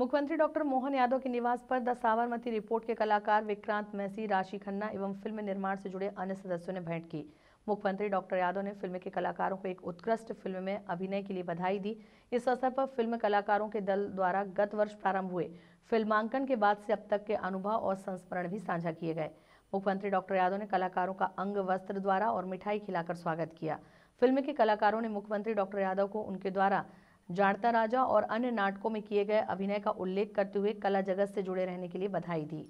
मुख्यमंत्री डॉक्टर मोहन यादव के निवास पर द साबरमती रिपोर्ट के कलाकार विक्रांत मैसी राशि खन्ना एवं फिल्म निर्माण से जुड़े अन्य सदस्यों ने भेंट की मुख्यमंत्री डॉक्टर यादव ने फिल्म के कलाकारों को एक उत्कृष्ट फिल्म में अभिनय के लिए बधाई दी इस अवसर पर फिल्म कलाकारों के दल द्वारा गत वर्ष प्रारंभ हुए फिल्मांकन के बाद से अब तक के अनुभव और संस्मरण भी साझा किए गए मुख्यमंत्री डॉक्टर यादव ने कलाकारों का अंग वस्त्र द्वारा और मिठाई खिलाकर स्वागत किया फिल्म के कलाकारों ने मुख्यमंत्री डॉक्टर यादव को उनके द्वारा जाणता राजा और अन्य नाटकों में किए गए अभिनय का उल्लेख करते हुए कला जगत से जुड़े रहने के लिए बधाई दी